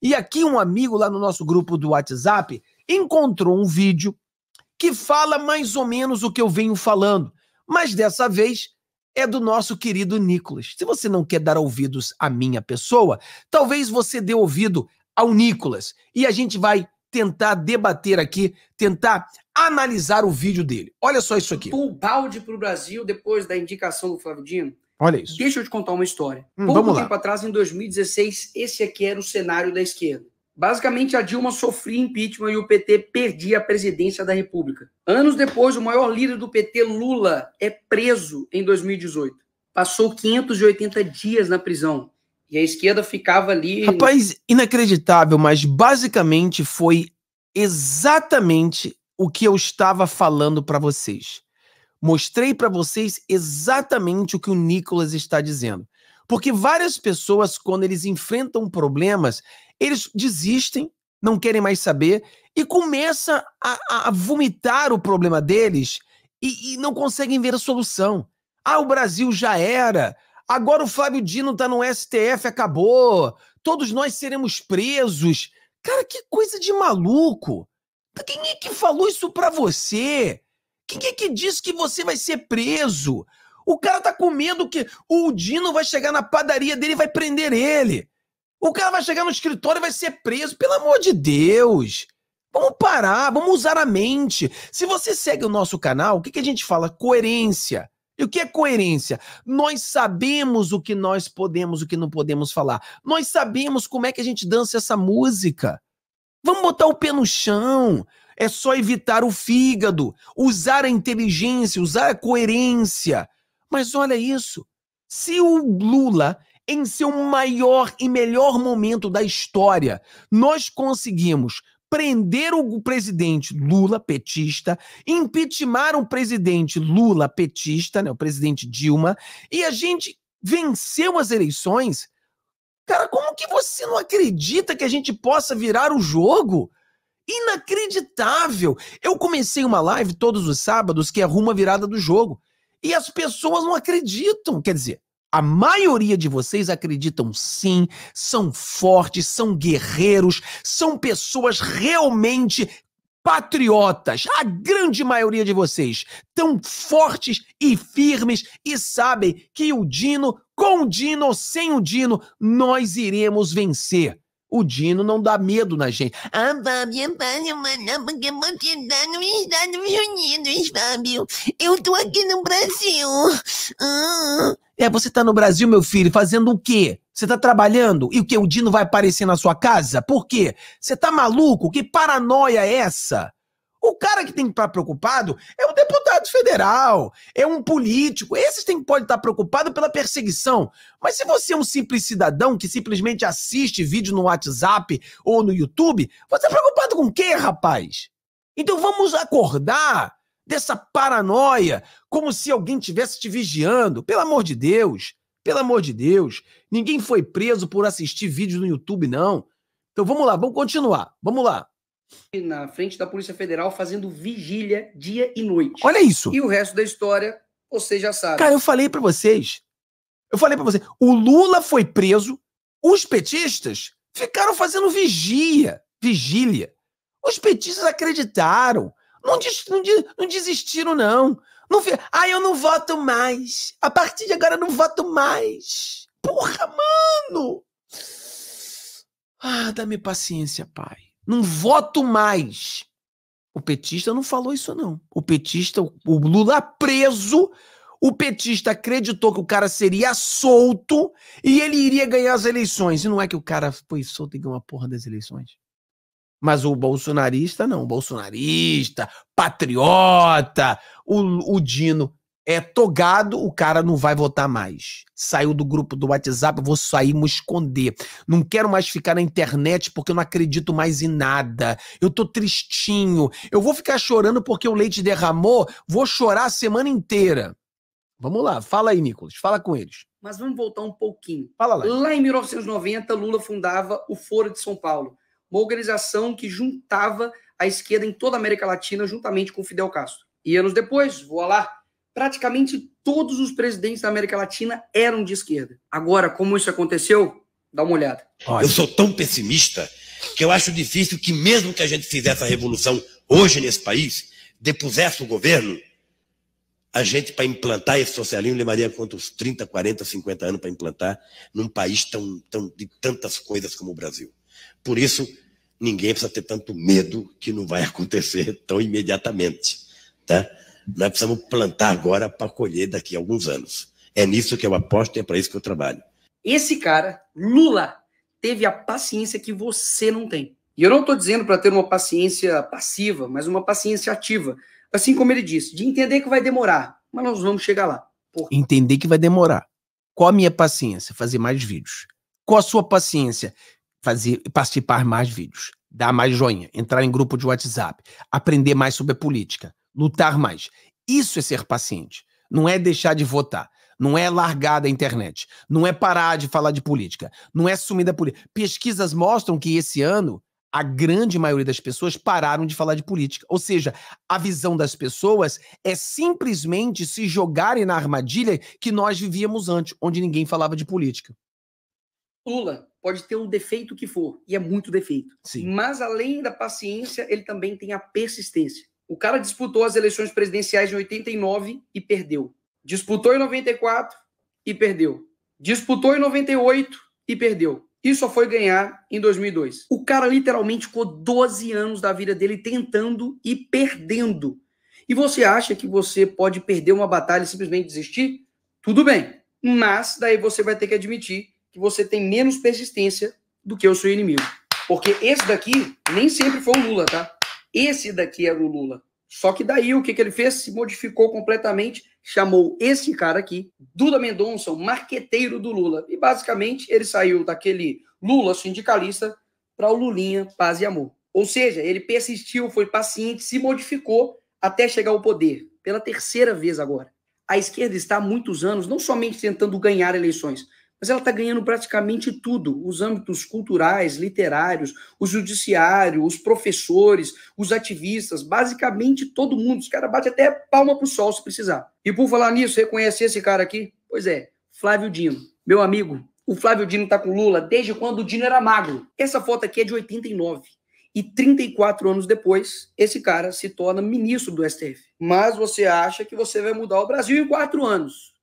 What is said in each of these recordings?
E aqui um amigo lá no nosso grupo do WhatsApp encontrou um vídeo que fala mais ou menos o que eu venho falando, mas dessa vez é do nosso querido Nicolas. Se você não quer dar ouvidos à minha pessoa, talvez você dê ouvido ao Nicolas e a gente vai tentar debater aqui, tentar analisar o vídeo dele. Olha só isso aqui. O balde para o Brasil depois da indicação do Flávio Dino. Olha isso. Deixa eu te contar uma história. Hum, Pouco tempo lá. atrás, em 2016, esse aqui era o cenário da esquerda. Basicamente, a Dilma sofria impeachment e o PT perdia a presidência da República. Anos depois, o maior líder do PT, Lula, é preso em 2018. Passou 580 dias na prisão. E a esquerda ficava ali. Rapaz, inacreditável, mas basicamente foi exatamente o que eu estava falando para vocês mostrei para vocês exatamente o que o Nicolas está dizendo. Porque várias pessoas, quando eles enfrentam problemas, eles desistem, não querem mais saber e começam a, a vomitar o problema deles e, e, não conseguem ver a solução. Ah, o Brasil já era. Agora o Flávio Dino está no STF, acabou. Todos nós seremos presos. Cara, que coisa de maluco. Quem é que falou isso para você? Quem é que diz que você vai ser preso? O cara tá com medo que o Dino vai chegar na padaria dele e vai prender ele. O cara vai chegar no escritório e vai ser preso. Pelo amor de Deus! Vamos parar, vamos usar a mente. Se você segue o nosso canal, o que, que a gente fala? Coerência. E o que é coerência? Nós sabemos o que nós podemos, o que não podemos falar. Nós sabemos como é que a gente dança essa música. Vamos botar o pé no chão. É só evitar o fígado, usar a inteligência, usar a coerência. Mas olha isso. Se o Lula, em seu maior e melhor momento da história, nós conseguimos prender o presidente Lula petista, impeachment o presidente Lula petista, né, o presidente Dilma, e a gente venceu as eleições. Cara, como que você não acredita que a gente possa virar o jogo? Inacreditável! Eu comecei uma live todos os sábados que é a virada do jogo. E as pessoas não acreditam. Quer dizer, a maioria de vocês acreditam sim, são fortes, são guerreiros, são pessoas realmente patriotas. A grande maioria de vocês tão fortes e firmes e sabem que o Dino, com o Dino ou sem o Dino, nós iremos vencer o Dino não dá medo na gente. Ah, Unidos, Eu tô aqui no Brasil. Ah. É, você tá no Brasil, meu filho, fazendo o quê? Você tá trabalhando? E o que? O Dino vai aparecer na sua casa? Por quê? Você tá maluco? Que paranoia é essa? O cara que tem que estar preocupado é um deputado federal, é um político. Esses têm que pode estar preocupado pela perseguição. Mas se você é um simples cidadão que simplesmente assiste vídeo no WhatsApp ou no YouTube, você é preocupado com o quê, rapaz? Então vamos acordar dessa paranoia, como se alguém tivesse te vigiando. Pelo amor de Deus, pelo amor de Deus, ninguém foi preso por assistir vídeos no YouTube, não. Então vamos lá, vamos continuar. Vamos lá na frente da Polícia Federal fazendo vigília dia e noite. Olha isso. E o resto da história, você já sabe. Cara, eu falei para vocês. Eu falei para vocês, o Lula foi preso, os petistas ficaram fazendo vigia, vigília. Os petistas acreditaram. Não, des, não, des, não desistiram, não. não ah, eu não voto mais. A partir de agora eu não voto mais. Porra, mano! Ah, dá-me paciência, pai. Não voto mais. O petista não falou isso, não. O petista, o Lula preso, o petista acreditou que o cara seria solto e ele iria ganhar as eleições. E não é que o cara foi solto e ganhou a porra das eleições. Mas o bolsonarista, não. O bolsonarista, patriota, o, o Dino é togado, o cara não vai votar mais. Saiu do grupo do WhatsApp, vou sair, me esconder. Não quero mais ficar na internet porque eu não acredito mais em nada. Eu tô tristinho. Eu vou ficar chorando porque o leite derramou, vou chorar a semana inteira. Vamos lá, fala aí, Nicolas, fala com eles. Mas vamos voltar um pouquinho. Fala lá. Lá em 1990, Lula fundava o Foro de São Paulo, uma organização que juntava a esquerda em toda a América Latina juntamente com Fidel Castro. E anos depois, voa lá, praticamente todos os presidentes da América Latina eram de esquerda. Agora, como isso aconteceu, dá uma olhada. Eu sou tão pessimista que eu acho difícil que, mesmo que a gente fizesse a revolução hoje nesse país, depusesse o governo, a gente, para implantar esse socialismo, levaria quantos 30, 40, 50 anos para implantar num país tão, tão, de tantas coisas como o Brasil. Por isso, ninguém precisa ter tanto medo que não vai acontecer tão imediatamente. Tá? Nós precisamos plantar agora para colher daqui a alguns anos. É nisso que eu aposto e é para isso que eu trabalho. Esse cara, Lula, teve a paciência que você não tem. E eu não estou dizendo para ter uma paciência passiva, mas uma paciência ativa. Assim como ele disse, de entender que vai demorar, mas nós vamos chegar lá. Porra. Entender que vai demorar. Qual a minha paciência? Fazer mais vídeos. Qual a sua paciência? Fazer participar mais vídeos, dar mais joinha, entrar em grupo de WhatsApp, aprender mais sobre a política lutar mais. Isso é ser paciente. Não é deixar de votar. Não é largar da internet. Não é parar de falar de política. Não é sumir da política. Pesquisas mostram que esse ano a grande maioria das pessoas pararam de falar de política. Ou seja, a visão das pessoas é simplesmente se jogarem na armadilha que nós vivíamos antes, onde ninguém falava de política. Lula pode ter o um defeito que for, e é muito defeito. Sim. Mas além da paciência, ele também tem a persistência. O cara disputou as eleições presidenciais em 89 e perdeu. Disputou em 94 e perdeu. Disputou em 98 e perdeu. E só foi ganhar em 2002. O cara literalmente ficou 12 anos da vida dele tentando e perdendo. E você acha que você pode perder uma batalha e simplesmente desistir? Tudo bem. Mas daí você vai ter que admitir que você tem menos persistência do que o seu inimigo. Porque esse daqui nem sempre foi um Lula, tá? Esse daqui era o Lula. Só que daí o que, que ele fez? Se modificou completamente, chamou esse cara aqui, Duda Mendonça, o marqueteiro do Lula. E basicamente ele saiu daquele Lula sindicalista para o Lulinha Paz e Amor. Ou seja, ele persistiu, foi paciente, se modificou até chegar ao poder, pela terceira vez agora. A esquerda está há muitos anos não somente tentando ganhar eleições, mas ela está ganhando praticamente tudo: os âmbitos culturais, literários, o judiciário, os professores, os ativistas, basicamente todo mundo. Os caras batem até palma para o sol se precisar. E por falar nisso, reconhece esse cara aqui? Pois é, Flávio Dino. Meu amigo, o Flávio Dino está com Lula desde quando o Dino era magro. Essa foto aqui é de 89. E 34 anos depois, esse cara se torna ministro do STF. Mas você acha que você vai mudar o Brasil em quatro anos?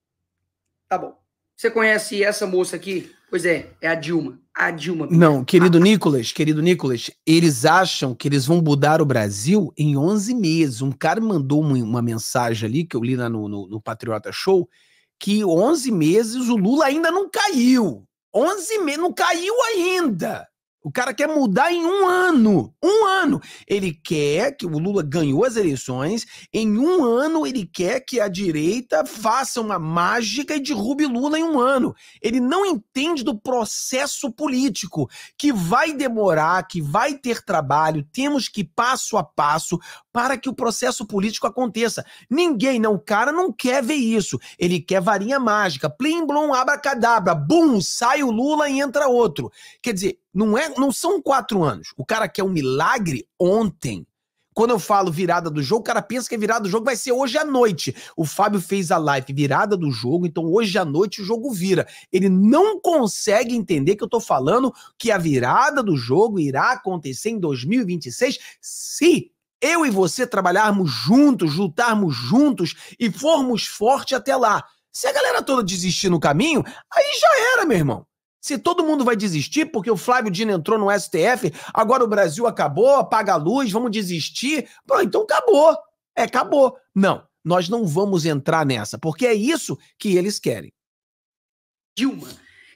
Tá bom. Você conhece essa moça aqui? Pois é, é a Dilma. A Dilma. Não, querido ah. Nicolas, querido Nicolas, eles acham que eles vão mudar o Brasil em 11 meses. Um cara mandou uma mensagem ali, que eu li lá no, no, no Patriota Show, que 11 meses o Lula ainda não caiu. 11 meses, não caiu ainda. O cara quer mudar em um ano. Um ano. Ele quer que o Lula ganhou as eleições. Em um ano, ele quer que a direita faça uma mágica e derrube Lula em um ano. Ele não entende do processo político, que vai demorar, que vai ter trabalho. Temos que ir passo a passo para que o processo político aconteça. Ninguém, não. O cara não quer ver isso. Ele quer varinha mágica. Plim, blum, abracadabra. Bum, sai o Lula e entra outro. Quer dizer, não, é, não são quatro anos. O cara quer um milagre ontem. Quando eu falo virada do jogo, o cara pensa que a virada do jogo vai ser hoje à noite. O Fábio fez a live virada do jogo, então hoje à noite o jogo vira. Ele não consegue entender que eu tô falando que a virada do jogo irá acontecer em 2026 se eu e você trabalharmos juntos, lutarmos juntos e formos forte até lá. Se a galera toda desistir no caminho, aí já era, meu irmão. Se todo mundo vai desistir porque o Flávio Dino entrou no STF, agora o Brasil acabou, apaga a luz, vamos desistir. Pô, então acabou. É, acabou. Não, nós não vamos entrar nessa, porque é isso que eles querem. Dilma,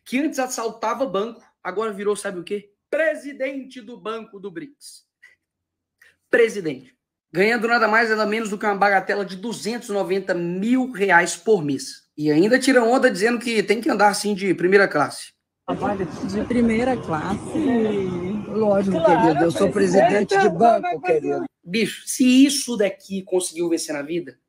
que antes assaltava banco, agora virou, sabe o quê? Presidente do Banco do BRICS. Presidente. Ganhando nada mais nada menos do que uma bagatela de 290 mil reais por mês. E ainda tira onda dizendo que tem que andar assim de primeira classe. De primeira classe. Lógico, claro, querido. Eu sou presidente então de banco, querido. Bicho, se isso daqui conseguiu vencer na vida,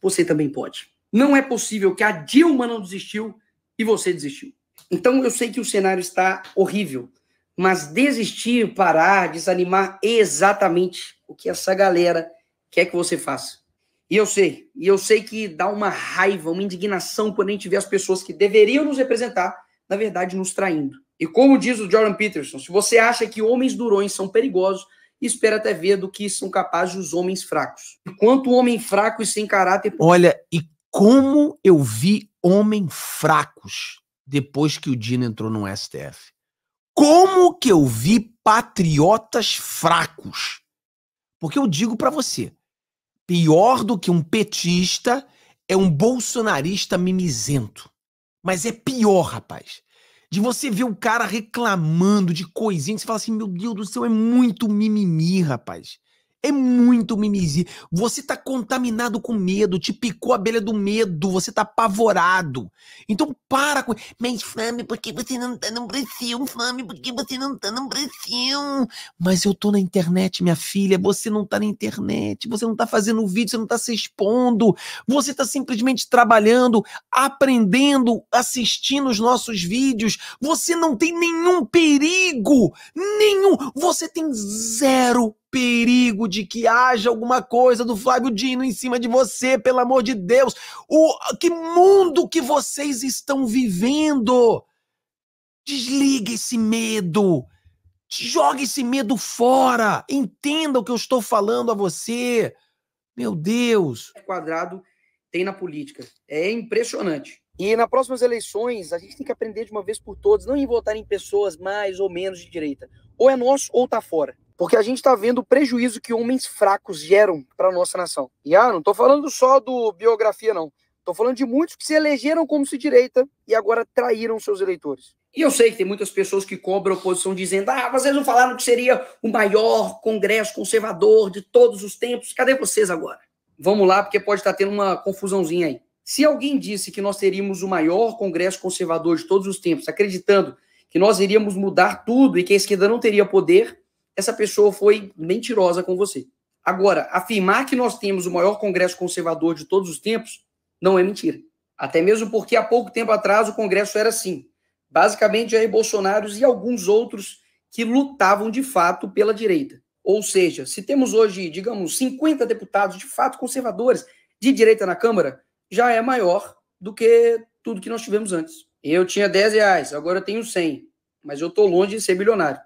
você também pode. Não é possível que a Dilma não desistiu e você desistiu. Então eu sei que o cenário está horrível, mas desistir, parar, desanimar é exatamente o que essa galera quer que você faça. E eu sei, e eu sei que dá uma raiva, uma indignação quando a gente vê as pessoas que deveriam nos representar na verdade, nos traindo. E como diz o Jordan Peterson, se você acha que homens durões são perigosos, espera até ver do que são capazes os homens fracos. Enquanto o homem fraco e sem caráter. Olha, e como eu vi homens fracos depois que o Dino entrou no STF. Como que eu vi patriotas fracos? Porque eu digo para você, pior do que um petista é um bolsonarista mimizento. Mas é pior, rapaz. De você ver o cara reclamando de coisinha e você fala assim: meu Deus do céu, é muito mimimi, rapaz. É muito mimizi. Você tá contaminado com medo, te picou a abelha do medo, você tá apavorado. Então para com. Mas Flame, por que você não tá no Brasil? Flame, por que você não tá no Brasil? Mas eu tô na internet, minha filha. Você não tá na internet, você não tá fazendo vídeo, você não tá se expondo. Você tá simplesmente trabalhando, aprendendo, assistindo os nossos vídeos. Você não tem nenhum perigo, nenhum. Você tem zero perigo de que haja alguma coisa do Flávio Dino em cima de você, pelo amor de Deus. O que mundo que vocês estão vivendo? Desliga esse medo. Joga esse medo fora. Entenda o que eu estou falando a você. Meu Deus. É quadrado tem na política. É impressionante. E nas próximas eleições, a gente tem que aprender de uma vez por todas, não em votar em pessoas mais ou menos de direita. Ou é nosso ou tá fora. Porque a gente está vendo o prejuízo que homens fracos geram para nossa nação. E ah, não estou falando só do biografia, não. Estou falando de muitos que se elegeram como se direita e agora traíram seus eleitores. E eu sei que tem muitas pessoas que cobram a oposição dizendo: ah, vocês não falaram que seria o maior congresso conservador de todos os tempos. Cadê vocês agora? Vamos lá, porque pode estar tá tendo uma confusãozinha aí. Se alguém disse que nós teríamos o maior congresso conservador de todos os tempos, acreditando que nós iríamos mudar tudo e que a esquerda não teria poder, essa pessoa foi mentirosa com você. Agora, afirmar que nós temos o maior congresso conservador de todos os tempos não é mentira. Até mesmo porque há pouco tempo atrás o congresso era assim. Basicamente, aí Bolsonaro e alguns outros que lutavam de fato pela direita. Ou seja, se temos hoje, digamos, 50 deputados de fato conservadores de direita na Câmara, já é maior do que tudo que nós tivemos antes. Eu tinha 10 reais, agora eu tenho 100, mas eu estou longe de ser bilionário.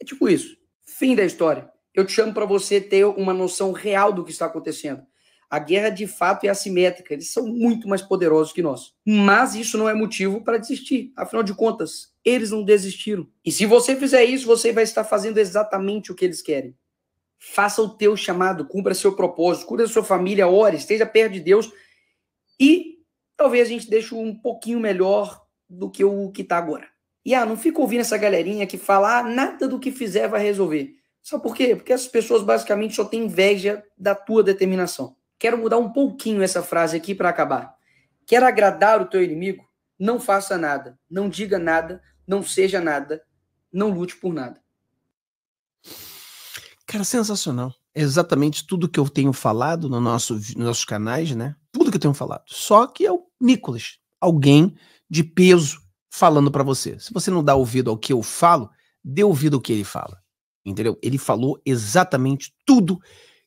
É tipo isso. Fim da história. Eu te chamo para você ter uma noção real do que está acontecendo. A guerra de fato é assimétrica, eles são muito mais poderosos que nós. Mas isso não é motivo para desistir. Afinal de contas, eles não desistiram. E se você fizer isso, você vai estar fazendo exatamente o que eles querem. Faça o teu chamado, cumpra seu propósito, da sua família, ore, esteja perto de Deus e talvez a gente deixe um pouquinho melhor do que o que está agora. E ah, não fica ouvindo essa galerinha que fala, ah, nada do que fizer vai resolver. Sabe por quê? Porque as pessoas basicamente só têm inveja da tua determinação. Quero mudar um pouquinho essa frase aqui para acabar. Quer agradar o teu inimigo? Não faça nada, não diga nada, não seja nada, não lute por nada. Cara, sensacional. É exatamente tudo que eu tenho falado no nosso, nos nossos canais, né? Tudo que eu tenho falado. Só que é o Nicolas, alguém de peso falando para você. Se você não dá ouvido ao que eu falo, dê ouvido ao que ele fala. Entendeu? Ele falou exatamente tudo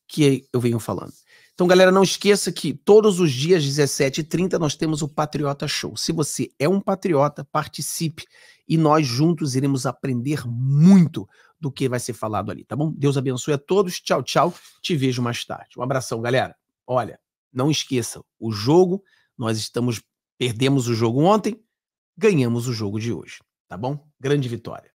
que eu venho falando. Então, galera, não esqueça que todos os dias, 17h30, nós temos o Patriota Show. Se você é um patriota, participe e nós juntos iremos aprender muito do que vai ser falado ali, tá bom? Deus abençoe a todos. Tchau, tchau. Te vejo mais tarde. Um abração, galera. Olha, não esqueça o jogo. Nós estamos perdemos o jogo ontem, ganhamos o jogo de hoje, tá bom? Grande vitória.